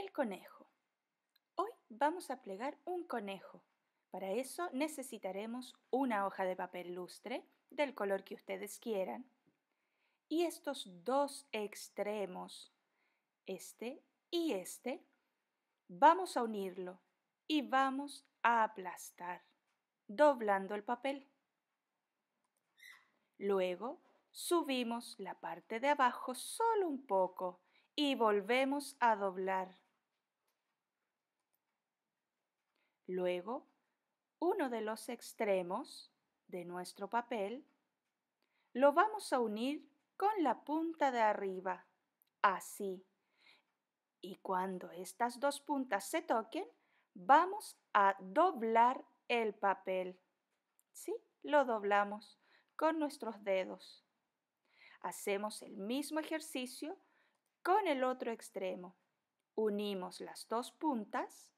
El conejo. Hoy vamos a plegar un conejo. Para eso necesitaremos una hoja de papel lustre del color que ustedes quieran y estos dos extremos, este y este, vamos a unirlo y vamos a aplastar, doblando el papel. Luego subimos la parte de abajo solo un poco y volvemos a doblar. Luego, uno de los extremos de nuestro papel lo vamos a unir con la punta de arriba, así. Y cuando estas dos puntas se toquen, vamos a doblar el papel. ¿Sí? Lo doblamos con nuestros dedos. Hacemos el mismo ejercicio con el otro extremo. Unimos las dos puntas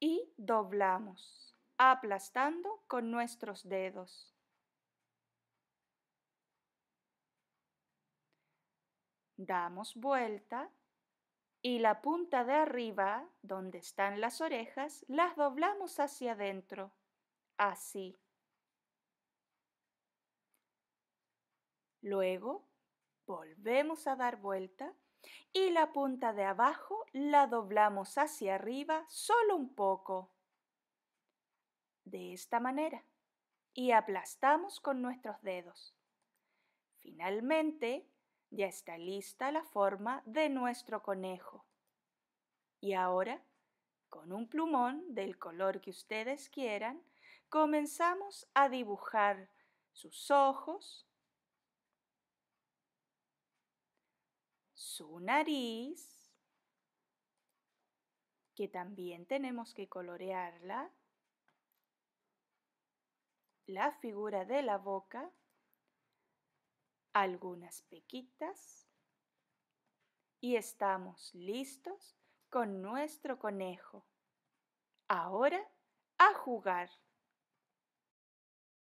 y doblamos, aplastando con nuestros dedos. Damos vuelta y la punta de arriba, donde están las orejas, las doblamos hacia adentro, así. Luego volvemos a dar vuelta y la punta de abajo la doblamos hacia arriba solo un poco. De esta manera. Y aplastamos con nuestros dedos. Finalmente, ya está lista la forma de nuestro conejo. Y ahora, con un plumón del color que ustedes quieran, comenzamos a dibujar sus ojos, su nariz, que también tenemos que colorearla, la figura de la boca, algunas pequitas y estamos listos con nuestro conejo. Ahora a jugar.